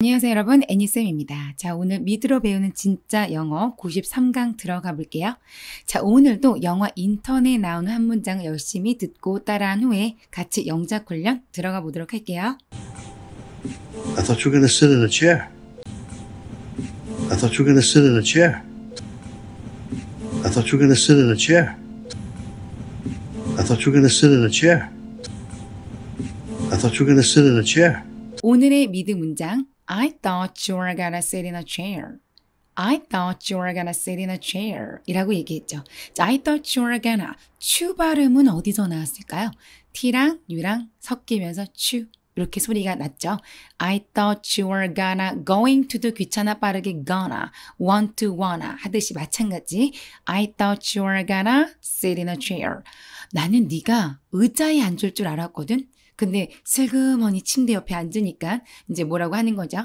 안녕하세요 여러분 애니쌤입니다. 자 오늘 미드로 배우는 진짜 영어 93강 들어가 볼게요. 자 오늘도 영화 인턴에 나오는 한 문장을 열심히 듣고 따라한 후에 같이 영작 훈련 들어가 보도록 할게요. I thought you were gonna sit in a chair. I thought you were gonna sit in a chair. I thought you were gonna sit in a chair. I thought you were gonna sit in a chair. I thought you were gonna sit in a chair. 오늘의 미드 문장 I thought you were gonna sit in a chair. I thought you were gonna sit in a chair. 이라고 얘기했죠. I thought you were gonna. 추 발음은 어디서 나왔을까요? T랑 U랑 섞이면서 추. 이렇게 소리가 났죠. I thought you were gonna going to도 귀찮아 빠르게 gonna want to wanna 하듯이 마찬가지. I thought you were gonna sit in a chair. 나는 네가 의자에 앉을 줄 알았거든. 근데 슬그머니 침대 옆에 앉으니까 이제 뭐라고 하는 거죠.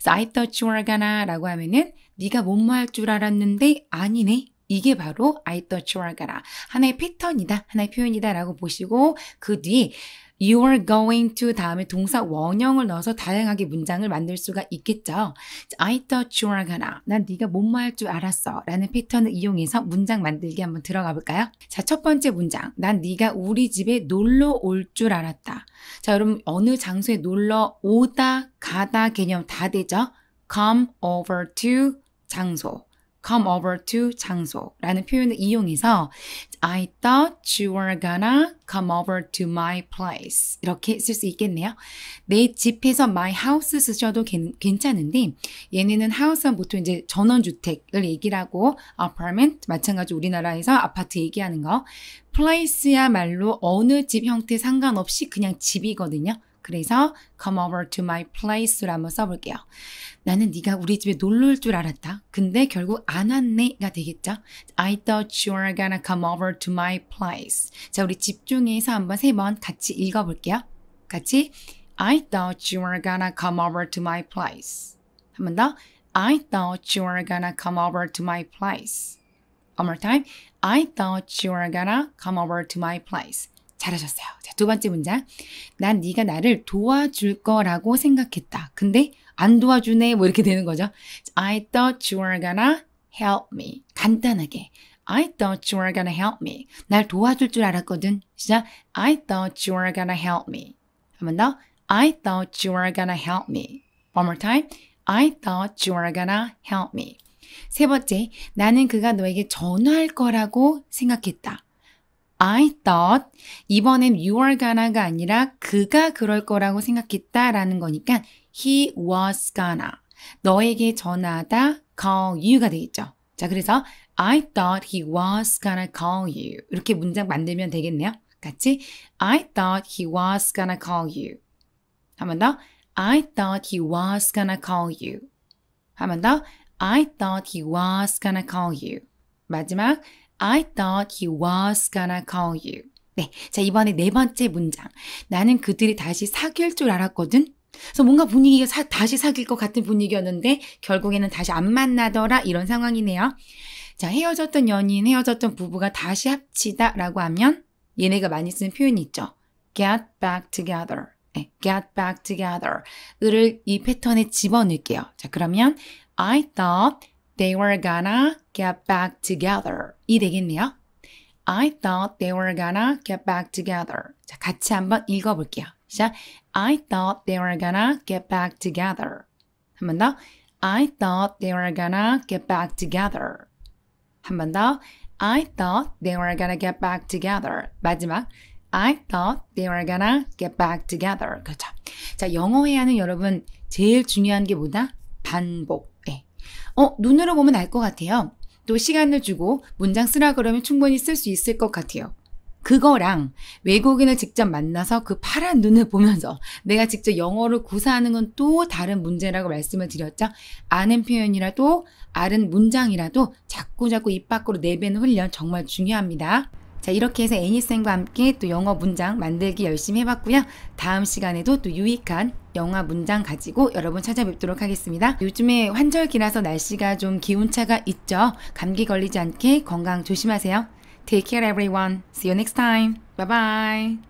So I thought you were gonna라고 하면은 네가 뭐뭐할 줄 알았는데 아니네. 이게 바로 I thought you were gonna 하나의 패턴이다, 하나의 표현이다라고 보시고 그뒤 you're going to 다음에 동사 원형을 넣어서 다양하게 문장을 만들 수가 있겠죠. I thought you were gonna. 난 네가 뭔말할줄 알았어. 라는 패턴을 이용해서 문장 만들기 한번 들어가 볼까요? 자, 첫 번째 문장. 난 네가 우리 집에 놀러 올 줄 알았다. 자, 여러분 어느 장소에 놀러 오다, 가다 개념 다 되죠? come over to 장소. come over to 장소라는 표현을 이용해서 I thought you were gonna come over to my place 이렇게 쓸 수 있겠네요. 내 집에서 my house 쓰셔도 괜찮은데 얘네는 house는 보통 이제 전원주택을 얘기 하고 apartment 마찬가지 우리나라에서 아파트 얘기하는 거 place야말로 어느 집 형태 상관없이 그냥 집이거든요. 그래서 come over to my place로 한번 써볼게요. 나는 네가 우리 집에 놀러 올 줄 알았다. 근데 결국 안 왔네가 되겠죠. I thought you were gonna come over to my place. 자, 우리 집중해서 한번 세 번 같이 읽어볼게요. 같이 I thought you were gonna come over to my place. 한 번 더. I thought you were gonna come over to my place. One more time. I thought you were gonna come over to my place. 잘하셨어요. 자, 두 번째 문장. 난 네가 나를 도와줄 거라고 생각했다. 근데 안 도와주네. 뭐 이렇게 되는 거죠. I thought you were gonna help me. 간단하게. I thought you were gonna help me. 날 도와줄 줄 알았거든. 시작. I thought you were gonna help me. 한번 더. I thought you were gonna help me. One more time. I thought you were gonna help me. 세 번째, 나는 그가 너에게 전화할 거라고 생각했다. I thought 이번엔 you are gonna가 아니라 그가 그럴 거라고 생각했다 라는 거니까 he was gonna 너에게 전하다 call you가 되겠죠. 자 그래서 I thought he was gonna call you 이렇게 문장 만들면 되겠네요. 같이 I thought he was gonna call you 한 번 더 I thought he was gonna call you 한 번 더 I thought he was gonna call you 마지막 I thought he was gonna call you. 네. 자, 이번에 네 번째 문장. 나는 그들이 다시 사귈 줄 알았거든. 그래서 뭔가 분위기가 사, 다시 사귈 것 같은 분위기였는데 결국에는 다시 안 만나더라 이런 상황이네요. 자, 헤어졌던 연인, 헤어졌던 부부가 다시 합치다라고 하면 얘네가 많이 쓰는 표현이 있죠. get back together. 네, get back together. 을을 이 패턴에 집어넣을게요. 자, 그러면 I thought They were gonna get back together. 이 되겠네요. I thought they were gonna get back together. 자, 같이 한번 읽어볼게요. 시작. I thought they were gonna get back together. 한 번 더. I thought they were gonna get back together. 한 번 더. I thought they were gonna get back together. 마지막. I thought they were gonna get back together. 그렇죠. 자, 영어 회화는 여러분 제일 중요한 게 뭐다? 반복. 어, 눈으로 보면 알 것 같아요. 또 시간을 주고 문장 쓰라 그러면 충분히 쓸 수 있을 것 같아요. 그거랑 외국인을 직접 만나서 그 파란 눈을 보면서 내가 직접 영어를 구사하는 건 또 다른 문제라고 말씀을 드렸죠. 아는 표현이라도 아는 문장이라도 자꾸자꾸 입 밖으로 내뱉는 훈련 정말 중요합니다. 자, 이렇게 해서 애니쌤과 e 함께 또 영어 문장 만들기 열심히 해봤고요. 다음 시간에도 또 유익한 영화 문장 가지고 여러분 찾아뵙도록 하겠습니다. 요즘에 환절기라서 날씨가 좀 기온차가 있죠. 감기 걸리지 않게 건강 조심하세요. Take care everyone. See you next time. Bye bye.